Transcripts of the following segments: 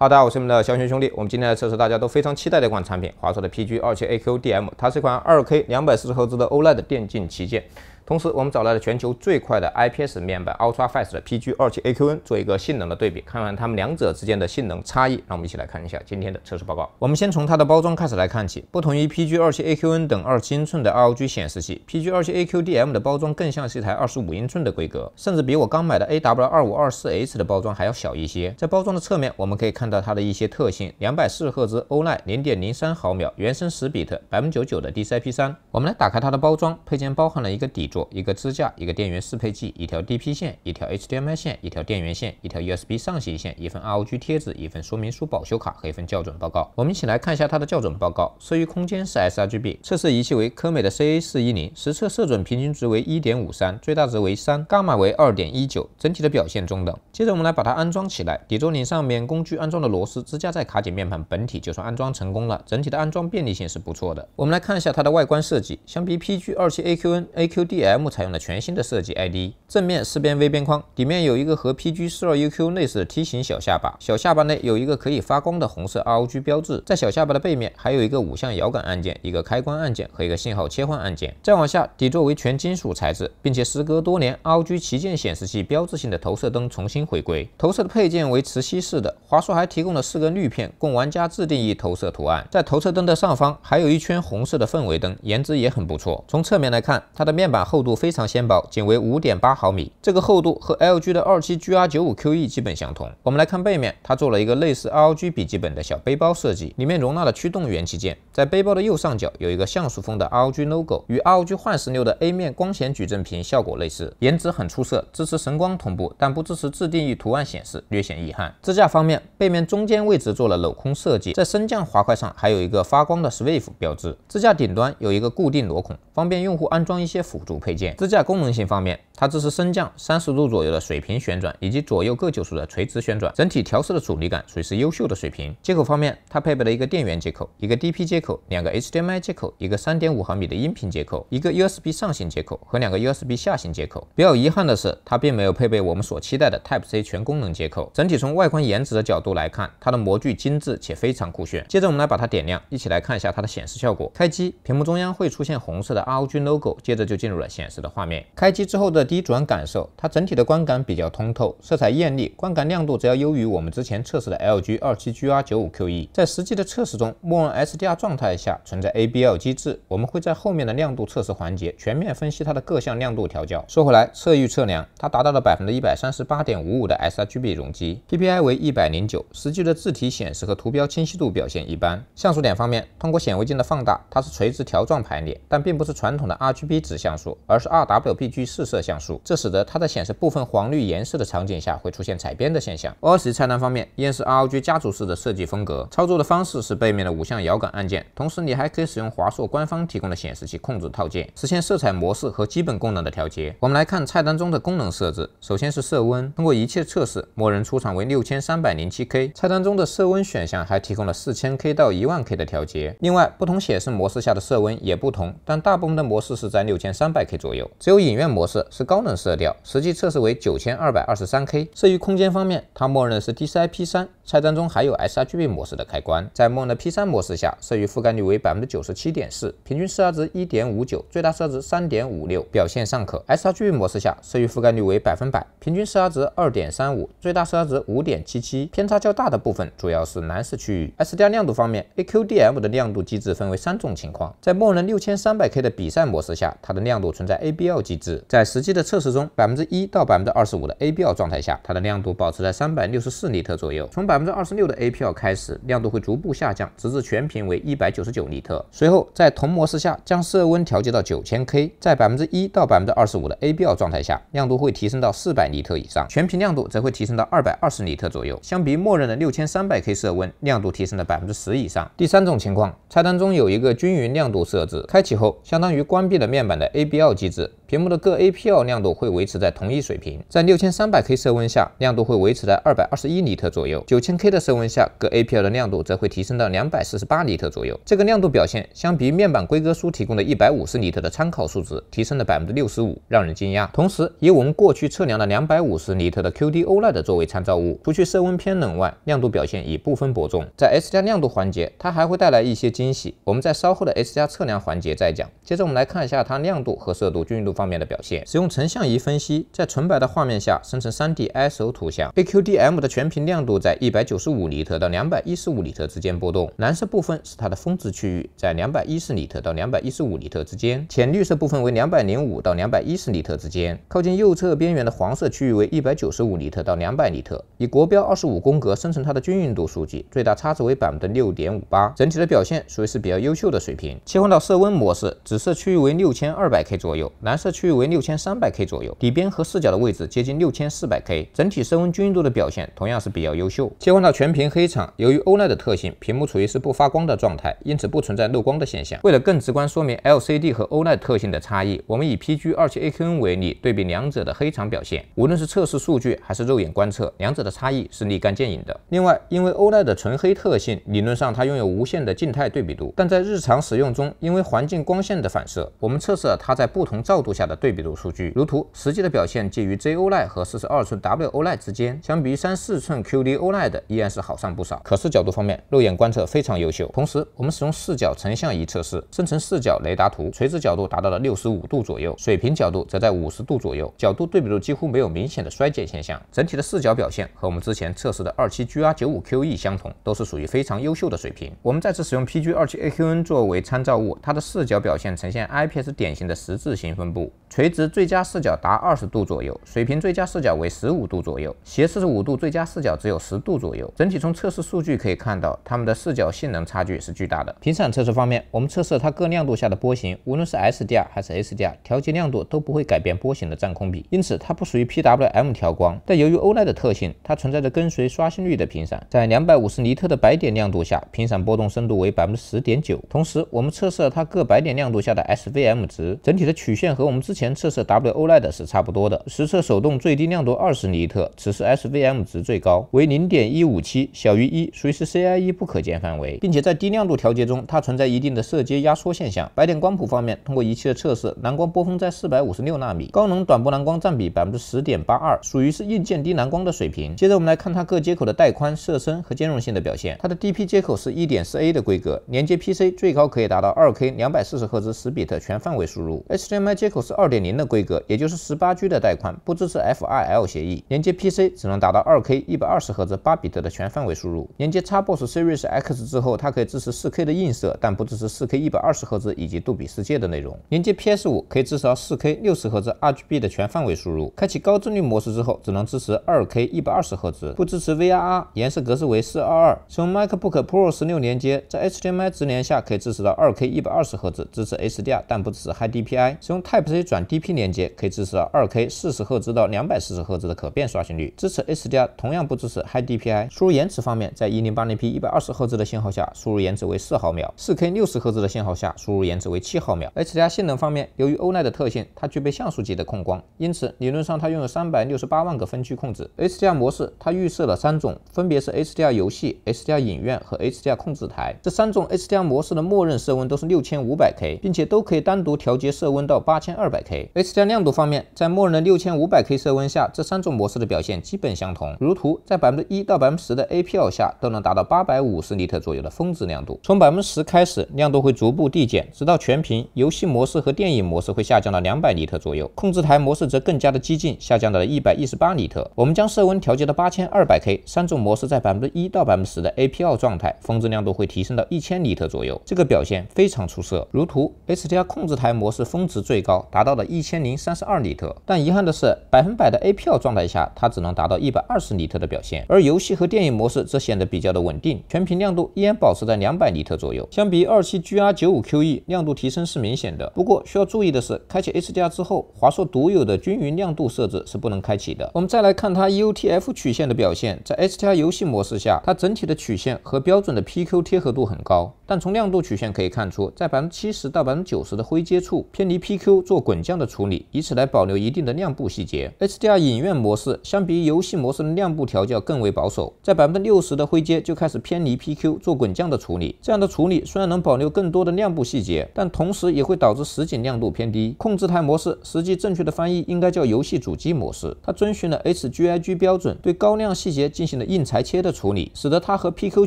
大家好，我是你们的肖轩兄弟。我们今天来测试大家都非常期待的一款产品——华硕的 PG 二七 AQD M。它是一款 2K 两百四十赫兹的 OLED 电竞旗舰。同时，我们找来了全球最快的 IPS 面板 UltraFast 的 PG 二七 AQN 做一个性能的对比，看看它们两者之间的性能差异，让我们一起来看一下今天的测试报告。我们先从它的包装开始来看起。不同于 PG 二七 AQN 等二英寸的 ROG 显示器，PG 二七 AQDM 的包装更像是一台二十五英寸的规格，甚至比我刚买的 AW 二五二四 H 的包装还要小一些。在包装的侧面，我们可以看到它的一些特性：两百四十赫兹，欧莱零点零三毫秒，原生十比特，百分九九的 DCP 三。我们来打开它的包装，配件包含了一个底座。一个支架，一个电源适配器，一条 D P 线，一条 H D M I 线，一条电源线，一条 U S B 上行线，一份 R O G 贴纸，一份说明书、保修卡和一份校准报告。我们一起来看一下它的校准报告，色域空间是 s R G B，测试仪器为科美的 C A 四一零，实测色准平均值为一点五三，最大值为三，伽马为二点一九，整体的表现中等。接着我们来把它安装起来，底座拧上面工具安装的螺丝，支架在卡紧面板本体就算安装成功了，整体的安装便利性是不错的。我们来看一下它的外观设计，相比 P G 二七 A Q N A Q D s M 采用了全新的设计，ID 正面四边微边框，底面有一个和 PG42UQ 类似的梯形小下巴，小下巴内有一个可以发光的红色 ROG 标志，在小下巴的背面还有一个五向摇杆按键、一个开关按键和一个信号切换按键。再往下，底座为全金属材质，并且时隔多年，ROG 旗舰显示器标志性的投射灯重新回归，投射的配件为磁吸式的。华硕还提供了四个滤片，供玩家自定义投射图案。在投射灯的上方还有一圈红色的氛围灯，颜值也很不错。从侧面来看，它的面板。厚度非常纤薄，仅为五点八毫米。这个厚度和 LG 的二七 GR95QE 基本相同。我们来看背面，它做了一个类似 ROG 笔记本的小背包设计，里面容纳了驱动元器件。在背包的右上角有一个像素风的 ROG logo，与 ROG 幻十六的 A 面光显矩阵屏效果类似，颜值很出色，支持神光同步，但不支持自定义图案显示，略显遗憾。支架方面，背面中间位置做了镂空设计，在升降滑块上还有一个发光的 Swift 标志。支架顶端有一个固定螺孔，方便用户安装一些辅助。配件支架功能性方面，它支持升降三十度左右的水平旋转，以及左右各九十的垂直旋转。整体调试的阻力感属于是优秀的水平。接口方面，它配备了一个电源接口，一个 DP 接口，两个 HDMI 接口，一个三点五毫米的音频接口，一个 USB 上行接口和两个 USB 下行接口。比较遗憾的是，它并没有配备我们所期待的 Type C 全功能接口。整体从外观颜值的角度来看，它的模具精致且非常酷炫。接着我们来把它点亮，一起来看一下它的显示效果。开机，屏幕中央会出现红色的 ROG logo，接着就进入了。显示的画面，开机之后的第一主观感受，它整体的观感比较通透，色彩艳丽，观感亮度只要优于我们之前测试的 LG 二七 G R 九五 Q E。在实际的测试中，默认 s d r 状态下存在 ABL 机制，我们会在后面的亮度测试环节全面分析它的各项亮度调校。说回来，测域测量，它达到了百分之一百三十八点五五的 sRGB 容积，PPI 为一百零九，实际的字体显示和图标清晰度表现一般。像素点方面，通过显微镜的放大，它是垂直条状排列，但并不是传统的 RGB 子像素。而是 R W B G 四摄像素，这使得它在显示部分黄绿颜色的场景下会出现彩边的现象。OS 菜单方面，然是 R O G 家族式的设计风格，操作的方式是背面的五项摇杆按键，同时你还可以使用华硕官方提供的显示器控制套件，实现色彩模式和基本功能的调节。我们来看菜单中的功能设置，首先是色温，通过一切测试，默认出厂为六千三百零七 K，菜单中的色温选项还提供了四千 K 到一万 K 的调节。另外，不同显示模式下的色温也不同，但大部分的模式是在六千三百。K 左右，只有影院模式是高能色调，实际测试为九千二百二十三 K。色域空间方面，它默认是 DCI P3，菜单中还有 sRGB 模式的开关。在默认的 P3 模式下，色域覆盖率为百分之九十七点四，平均色差值一点五九，最大色压值三点五六，表现尚可。sRGB 模式下，色域覆盖率为百分百，平均色差值二点三五，最大色差值五点七七，偏差较大的部分主要是蓝色区域。SDR 亮度方面，A Q D M 的亮度机制分为三种情况。在默认六千三百 K 的比赛模式下，它的亮度。存在 ABL 机制，在实际的测试中，百分之一到百分之二十五的 ABL 状态下，它的亮度保持在三百六十四尼特左右。从百分之二十六的 a p l 开始，亮度会逐步下降，直至全屏为一百九十九尼特。随后在同模式下，将色温调节到九千 K，在百分之一到百分之二十五的 ABL 状态下，亮度会提升到四百尼特以上，全屏亮度则会提升到二百二十尼特左右，相比默认的六千三百 K 色温，亮度提升了百分之十以上。第三种情况，菜单中有一个均匀亮度设置，开启后相当于关闭了面板的 ABL。机制。屏幕的各 APL 亮度会维持在同一水平，在 6300K 色温下，亮度会维持在221十一 t 特左右；9000K 的色温下，各 APL 的亮度则会提升到248十八 t 特左右。这个亮度表现相比面板规格书提供的一百五十 n 特的参考数值，提升了百分之六十五，让人惊讶。同时，以我们过去测量的两百五十 n 特的 QD OLED 作为参照物，除去色温偏冷外，亮度表现已不分伯仲。在 S 加亮度环节，它还会带来一些惊喜，我们在稍后的 S 加测量环节再讲。接着，我们来看一下它亮度和色度均匀度。方面的表现，使用成像仪分析，在纯白的画面下生成 3D ISO 图像，AQDM 的全屏亮度在一百九十五尼特到两百一十五尼特之间波动，蓝色部分是它的峰值区域，在两百一十尼特到两百一十五尼特之间，浅绿色部分为两百零五到两百一十尼特之间，靠近右侧边缘的黄色区域为一百九十五尼特到两百尼特，以国标二十五宫格生成它的均匀度数据，最大差值为百分之六点五八，整体的表现属于是比较优秀的水平。切换到色温模式，紫色区域为六千二百 K 左右，蓝色。区域为六千三百 k 左右，底边和视角的位置接近六千四百 k，整体升温均匀度的表现同样是比较优秀。切换到全屏黑场，由于欧 d 的特性，屏幕处于是不发光的状态，因此不存在漏光的现象。为了更直观说明 LCD 和欧 d 特性的差异，我们以 PG 二七 a q n 为例，对比两者的黑场表现。无论是测试数据还是肉眼观测，两者的差异是立竿见影的。另外，因为欧 d 的纯黑特性，理论上它拥有无限的静态对比度，但在日常使用中，因为环境光线的反射，我们测试了它在不同照度下。下的对比度数据如图，实际的表现介于 J OLED 和四十二寸 W OLED 之间，相比三四寸 QD OLED 的依然是好上不少。可视角度方面，肉眼观测非常优秀，同时我们使用视角成像仪测试，生成视角雷达图，垂直角度达到了六十五度左右，水平角度则在五十度左右，角度对比度几乎没有明显的衰减现象，整体的视角表现和我们之前测试的二七 GR 九五 QE 相同，都是属于非常优秀的水平。我们再次使用 PG 二七 AQN 作为参照物，它的视角表现呈现 IPS 典型的十字形分布。垂直最佳视角达二十度左右，水平最佳视角为十五度左右，斜四十五度最佳视角只有十度左右。整体从测试数据可以看到，它们的视角性能差距是巨大的。频闪测试方面，我们测试它各亮度下的波形，无论是 SDR 还是 s d r 调节亮度都不会改变波形的占空比，因此它不属于 PWM 调光。但由于 OLED 的特性，它存在着跟随刷新率的频闪。在两百五十尼特的白点亮度下，频闪波动深度为百分之十点九。同时，我们测试了它各白点亮度下的 SVM 值，整体的曲线和。我们之前测试 WO l e d 是差不多的，实测手动最低亮度二十尼特，此时 S V M 值最高为零点一五七，小于一，属于是 C I E 不可见范围，并且在低亮度调节中，它存在一定的色阶压缩现象。白点光谱方面，通过仪器的测试，蓝光波峰在四百五十六纳米，高能短波蓝光占比百分之十点八二，属于是硬件低蓝光的水平。接着我们来看它各接口的带宽、色深和兼容性的表现。它的 D P 接口是一点四 A 的规格，连接 P C 最高可以达到二 K 两百四十赫兹十比特全范围输入，H D M I 接口。是二点零的规格，也就是十八 G 的带宽，不支持 f i l 协议。连接 PC 只能达到二 K 一百二十赫兹8比特的全范围输入。连接 Xbox Series X 之后，它可以支持四 K 的映射，但不支持四 K 一百二十赫兹以及杜比世界的内容。连接 PS 五可以支持到四 K 六十赫兹 RGB 的全范围输入。开启高帧率模式之后，只能支持二 K 一百二十赫兹，不支持 VRR，颜色格式为422。使用 MacBook Pro 十六连接，在 HDMI 直连下可以支持到二 K 一百二十赫兹，支持 HDR，但不支持 HiDPI。使用 Type。直接转 DP 连接可以支持 2K 40赫兹到240赫兹的可变刷新率，支持 HDR，同样不支持 High DPI。输入延迟方面，在 1080P 120赫兹的信号下，输入延迟为4毫秒；4K 60赫兹的信号下，输入延迟为7毫秒。HDR 性能方面，由于 OLED 的特性，它具备像素级的控光，因此理论上它拥有368万个分区控制。HDR 模式，它预设了三种，分别是 HDR 游戏、HDR 影院和 HDR 控制台。这三种 HDR 模式的默认色温都是 6500K，并且都可以单独调节色温到8 2 0 0二百 K HDR 亮度方面，在默认的六千五百 K 色温下，这三种模式的表现基本相同。如图，在百分之一到百分之十的 APL 下，都能达到八百五十尼特左右的峰值亮度。从百分之十开始，亮度会逐步递减，直到全屏。游戏模式和电影模式会下降到两百尼特左右，控制台模式则更加的激进，下降到了一百一十八尼特。我们将色温调节到八千二百 K，三种模式在百分之一到百分之十的 APL 状态，峰值亮度会提升到一千尼特左右，这个表现非常出色。如图，HDR 控制台模式峰值最高。达到了一千零三十二尼特，但遗憾的是，百分百的 APL 状态下，它只能达到一百二十尼特的表现。而游戏和电影模式则显得比较的稳定，全屏亮度依然保持在两百尼特左右。相比二七 GR95QE，亮度提升是明显的。不过需要注意的是，开启 HDR 之后，华硕独有的均匀亮度设置是不能开启的。我们再来看它 EOTF 曲线的表现，在 HDR 游戏模式下，它整体的曲线和标准的 PQ 贴合度很高，但从亮度曲线可以看出，在百分之七十到百分之九十的灰接处，偏离 PQ 做。滚降的处理，以此来保留一定的亮部细节。HDR 影院模式相比游戏模式的亮部调教更为保守，在百分之六十的灰阶就开始偏离 PQ 做滚降的处理。这样的处理虽然能保留更多的亮部细节，但同时也会导致实景亮度偏低。控制台模式，实际正确的翻译应该叫游戏主机模式，它遵循了 H G I G 标准，对高亮细节进行了硬裁切的处理，使得它和 PQ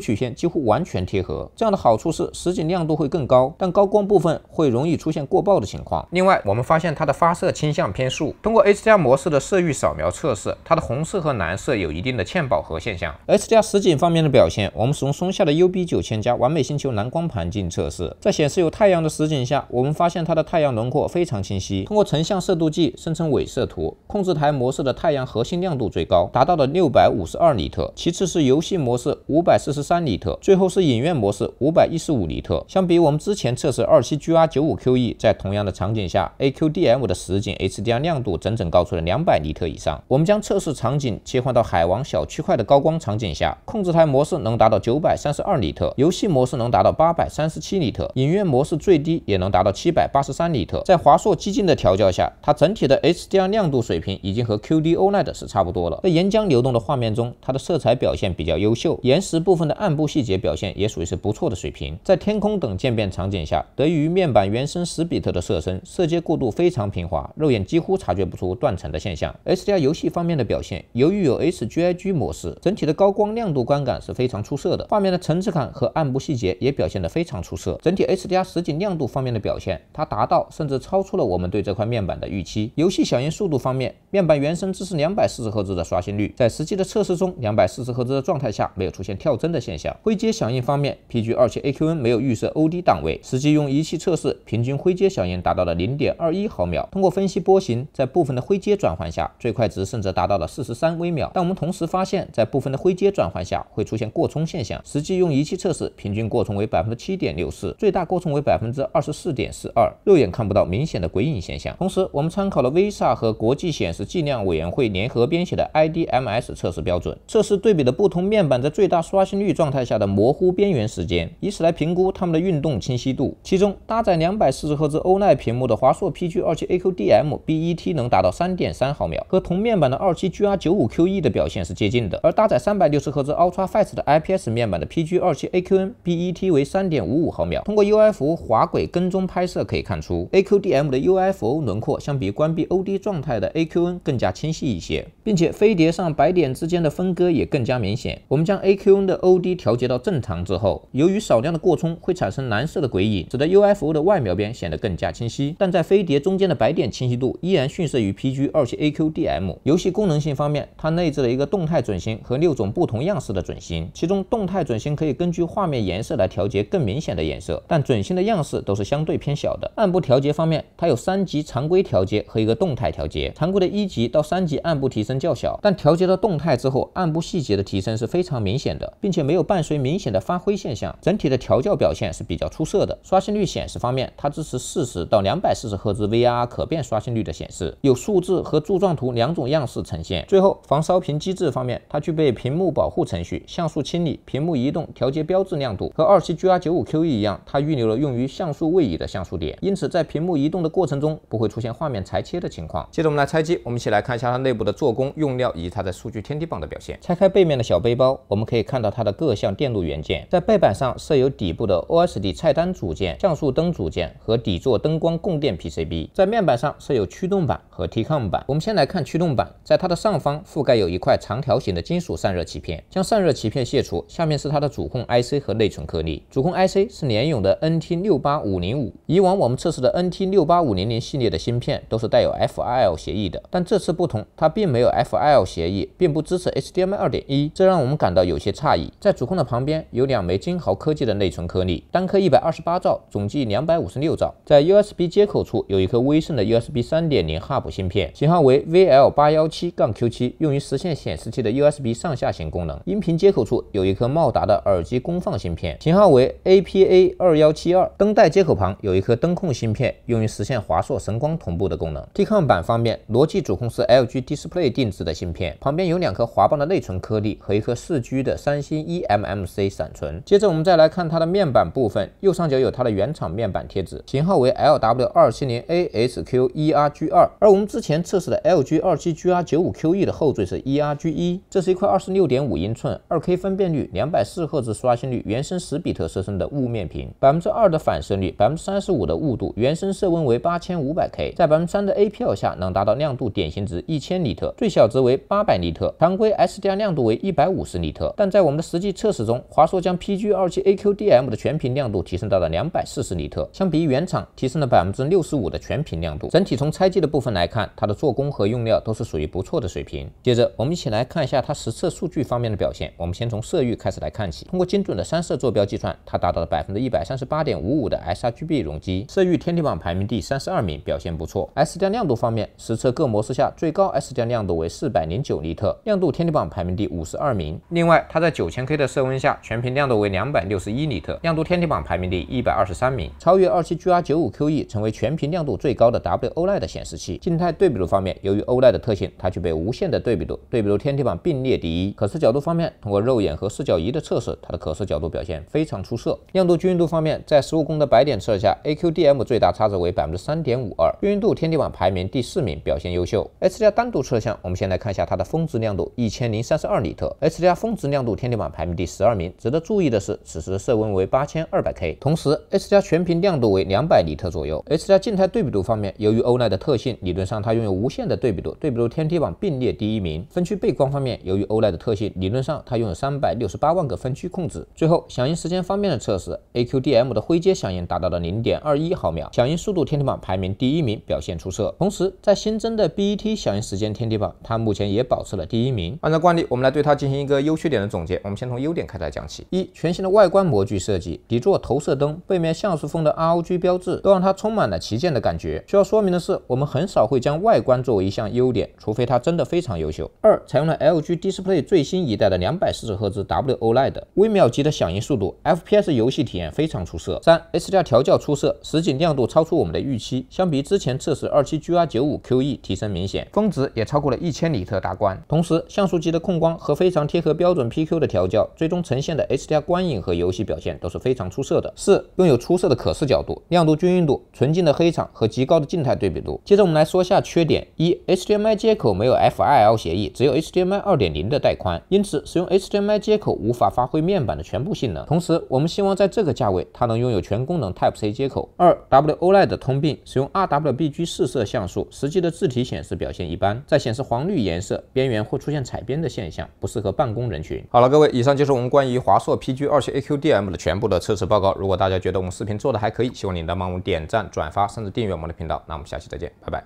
曲线几乎完全贴合。这样的好处是实景亮度会更高，但高光部分会容易出现过曝的情况。另外我们。发现它的发射倾向偏竖。通过 HDR 模式的色域扫描测试，它的红色和蓝色有一定的欠饱和现象。HDR 实景方面的表现，我们使用松下的 UB 九千加完美星球蓝光盘进行测试，在显示有太阳的实景下，我们发现它的太阳轮廓非常清晰。通过成像色度计生成伪色图，控制台模式的太阳核心亮度最高，达到了六百五十二尼特，其次是游戏模式五百四十三尼特，最后是影院模式五百一十五尼特。相比我们之前测试二七 GR 九五 QE，在同样的场景下，A QD-M 的实景 HDR 亮度整整高出了两百尼特以上。我们将测试场景切换到海王小区块的高光场景下，控制台模式能达到九百三十二尼特，游戏模式能达到八百三十七尼特，影院模式最低也能达到七百八十三尼特。在华硕激进的调教下，它整体的 HDR 亮度水平已经和 QD-OLED 是差不多了。在岩浆流动的画面中，它的色彩表现比较优秀，岩石部分的暗部细节表现也属于是不错的水平。在天空等渐变场景下，得益于面板原生十比特的色深，色阶过渡。度非常平滑，肉眼几乎察觉不出断层的现象。HDR 游戏方面的表现，由于有 H G I G 模式，整体的高光亮度观感是非常出色的，画面的层次感和暗部细节也表现得非常出色。整体 HDR 实景亮度方面的表现，它达到甚至超出了我们对这块面板的预期。游戏响应速度方面，面板原生支持两百四十赫兹的刷新率，在实际的测试中，两百四十赫兹的状态下没有出现跳帧的现象。灰阶响应方面，P G 二七 A Q N 没有预设 O D 档位，实际用仪器测试，平均灰阶响应达到了零点二一毫秒。通过分析波形，在部分的灰阶转换下，最快值甚至达到了四十三微秒。但我们同时发现，在部分的灰阶转换下会出现过冲现象，实际用仪器测试，平均过冲为百分之七点六四，最大过冲为百分之二十四点四二，肉眼看不到明显的鬼影现象。同时，我们参考了 VESA 和国际显示计量委员会联合编写的 IDMS 测试标准，测试对比的不同面板在最大刷新率状态下的模糊边缘时间，以此来评估它们的运动清晰度。其中，搭载两百四十赫兹欧奈屏幕的华硕。P G 二七 A Q D M B E T 能达到三点三毫秒，和同面板的二七 G R 九五 Q E 的表现是接近的。而搭载三百六十赫兹 Ultra f a s t 的 I P S 面板的 P G 二七 A Q N B E T 为三点五五毫秒。通过 U F O 滑轨跟踪拍摄可以看出，A Q D M 的 U F O 轮廓相比关闭 O D 状态的 A Q N 更加清晰一些，并且飞碟上白点之间的分割也更加明显。我们将 A Q N 的 O D 调节到正常之后，由于少量的过冲会产生蓝色的鬼影，使得 U F O 的外描边显得更加清晰。但在飞叠中间的白点清晰度依然逊色于 PG 二七 AQDM。游戏功能性方面，它内置了一个动态准星和六种不同样式的准星，其中动态准星可以根据画面颜色来调节更明显的颜色，但准星的样式都是相对偏小的。暗部调节方面，它有三级常规调节和一个动态调节，常规的一级到三级暗部提升较小，但调节到动态之后，暗部细节的提升是非常明显的，并且没有伴随明显的发灰现象，整体的调教表现是比较出色的。刷新率显示方面，它支持四十到两百四十赫。是 VR 可变刷新率的显示，有数字和柱状图两种样式呈现。最后，防烧屏机制方面，它具备屏幕保护程序、像素清理、屏幕移动调节标志亮度。和二七 GR 九五 Q 一一样，它预留了用于像素位移的像素点，因此在屏幕移动的过程中不会出现画面裁切的情况。接着我们来拆机，我们一起来看一下它内部的做工、用料以及它的数据天梯榜的表现。拆开背面的小背包，我们可以看到它的各项电路元件，在背板上设有底部的 OSD 菜单组件、像素灯组件和底座灯光供电 PC。在面板上设有驱动板和 TCON 板。我们先来看驱动板，在它的上方覆盖有一块长条形的金属散热鳍片。将散热鳍片卸除，下面是它的主控 I C 和内存颗粒。主控 I C 是联咏的 N T 六八五零五。以往我们测试的 N T 六八五零零系列的芯片都是带有 F i L 协议的，但这次不同，它并没有 F i L 协议，并不支持 H D M I 二点一，这让我们感到有些诧异。在主控的旁边有两枚金豪科技的内存颗粒，单颗一百二十八兆，总计两百五十六兆。在 U S B 接口处。有一颗威盛的 USB 三点零 Hub 芯片，型号为 VL 八幺七杠 Q 七，用于实现显示器的 USB 上下行功能。音频接口处有一颗茂达的耳机功放芯片，型号为 APA 二幺七二。灯带接口旁有一颗灯控芯片，用于实现华硕神光同步的功能。底抗板方面，逻辑主控是 LG Display 定制的芯片，旁边有两颗华邦的内存颗粒和一颗四 G 的三星 e m m c 闪存。接着我们再来看它的面板部分，右上角有它的原厂面板贴纸，型号为 L W 二七零。A H Q E R G 二，而我们之前测试的 L G 二七 G R 九五 Q E 的后缀是 E R G 一，这是一块二十六点五英寸、二 K 分辨率、两百四赫兹刷新率、原生十比特色深的雾面屏，百分之二的反射率，百分之三十五的雾度，原生色温为八千五百 K，在百分之三的 A P L 下能达到亮度典型值一千尼特，最小值为八百尼特，常规 S D r 亮度为一百五十尼特，但在我们的实际测试中，华硕将 P G 二七 A Q D M 的全屏亮度提升到了两百四十尼特，相比原厂提升了百分之六十五。全屏亮度，整体从拆机的部分来看，它的做工和用料都是属于不错的水平。接着，我们一起来看一下它实测数据方面的表现。我们先从色域开始来看起。通过精准的三色坐标计算，它达到了百分之一百三十八点五五的 sRGB 容积，色域天梯榜排名第三十二名，表现不错。s 调亮度方面，实测各模式下最高 s 调亮度为四百零九尼特，亮度天梯榜排名第五十二名。另外，它在九千 K 的色温下，全屏亮度为两百六十一尼特，亮度天梯榜排名第一百二十三名，超越二七 GR 九五 QE 成为全屏。亮度最高的 W 欧耐的显示器，静态对比度方面，由于 OLED 的特性，它具备无限的对比度，对比度天地板并列第一。可视角度方面，通过肉眼和视角仪的测试，它的可视角度表现非常出色。亮度均匀度方面，在15宫的白点测试下，AQDM 最大差值为百分之三点五二，均匀度天地板排名第四名，表现优秀。H 加单独测向，我们先来看一下它的峰值亮度一千零三十二尼特，H 加峰值亮度天地板排名第十二名。值得注意的是，此时色温为八千二百 K，同时 H 加全屏亮度为两百尼特左右，H 加静态。在对比度方面，由于欧莱的特性，理论上它拥有无限的对比度，对比度天梯榜并列第一名。分区背光方面，由于欧莱的特性，理论上它拥有三百六十八万个分区控制。最后响应时间方面的测试，A Q D M 的灰阶响应达到了零点二一毫秒，响应速度天梯榜排名第一名，表现出色。同时在新增的 B E T 响应时间天梯榜，它目前也保持了第一名。按照惯例，我们来对它进行一个优缺点的总结。我们先从优点开始讲起：一、全新的外观模具设计，底座、投射灯、背面像素风的 R O G 标志，都让它充满了旗舰。的感觉。需要说明的是，我们很少会将外观作为一项优点，除非它真的非常优秀。二，采用了 LG Display 最新一代的2 4 0赫兹 WOLED，微秒级的响应速度，FPS 游戏体验非常出色。三，HDR 调校出色，实景亮度超出我们的预期，相比之前测试 27GR95QE 提升明显，峰值也超过了一千尼特大关。同时，像素级的控光和非常贴合标准 PQ 的调教，最终呈现的 HDR 观影和游戏表现都是非常出色的。四，拥有出色的可视角度、亮度均匀度、纯净的黑场。和极高的静态对比度。接着我们来说一下缺点：一、HDMI 接口没有 f i l 协议，只有 HDMI 2.0的带宽，因此使用 HDMI 接口无法发挥面板的全部性能。同时，我们希望在这个价位，它能拥有全功能 Type-C 接口。二、W-OLED 的通病：使用 R-WBG 四摄像素，实际的字体显示表现一般，在显示黄绿颜色边缘会出现彩边的现象，不适合办公人群。好了，各位，以上就是我们关于华硕 PG27AQDM 的全部的测试报告。如果大家觉得我们视频做的还可以，希望您能帮我们点赞、转发，甚至。订阅我们的频道，那我们下期再见，拜拜。